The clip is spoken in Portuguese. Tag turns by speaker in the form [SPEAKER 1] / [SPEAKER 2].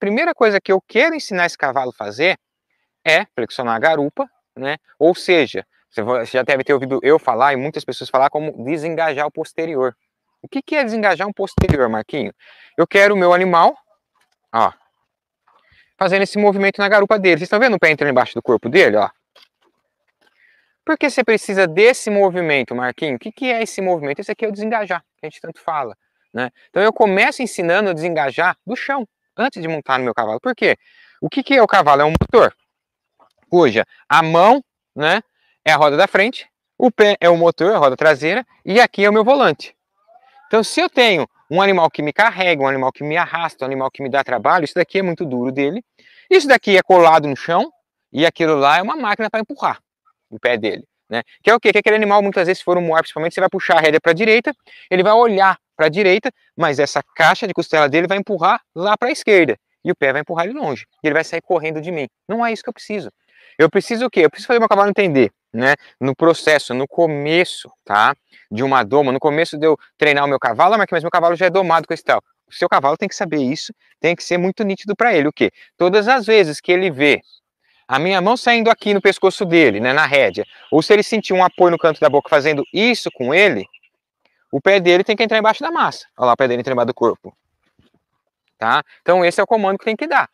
[SPEAKER 1] primeira coisa que eu quero ensinar esse cavalo a fazer é flexionar a garupa, né? Ou seja, você já deve ter ouvido eu falar e muitas pessoas falar como desengajar o posterior. O que, é desengajar um posterior, Marquinho? Eu quero o meu animal, ó, fazendo esse movimento na garupa dele. Vocês estão vendo o pé entrando embaixo do corpo dele, ó? Por que você precisa desse movimento, Marquinho? O que é esse movimento? Esse aqui é o desengajar, que a gente tanto fala. Né? Então eu começo ensinando a desengajar do chão antes de montar no meu cavalo. Por quê? O que, que é o cavalo? É um motor, cuja a mão né, é a roda da frente, o pé é o motor, a roda traseira, e aqui é o meu volante. Então, se eu tenho um animal que me carrega, um animal que me arrasta, um animal que me dá trabalho, isso daqui é muito duro dele. Isso daqui é colado no chão, e aquilo lá é uma máquina para empurrar o pé dele. Né? Que é o quê? Que aquele animal, muitas vezes, se for um moar, principalmente, você vai puxar a rédea para a direita, ele vai olhar para a direita, mas essa caixa de costela dele vai empurrar lá para a esquerda. E o pé vai empurrar ele longe. E ele vai sair correndo de mim. Não é isso que eu preciso. Eu preciso o quê? Eu preciso fazer meu cavalo entender, né? No processo, no começo, tá? De uma doma, no começo de eu treinar o meu cavalo, mas que meu cavalo já é domado com esse tal. O seu cavalo tem que saber isso, tem que ser muito nítido para ele. O quê? Todas as vezes que ele vê a minha mão saindo aqui no pescoço dele, né, na rédea, ou se ele sentir um apoio no canto da boca fazendo isso com ele, o pé dele tem que entrar embaixo da massa. Olha lá, o pé dele entra embaixo do corpo. Tá? Então, esse é o comando que tem que dar.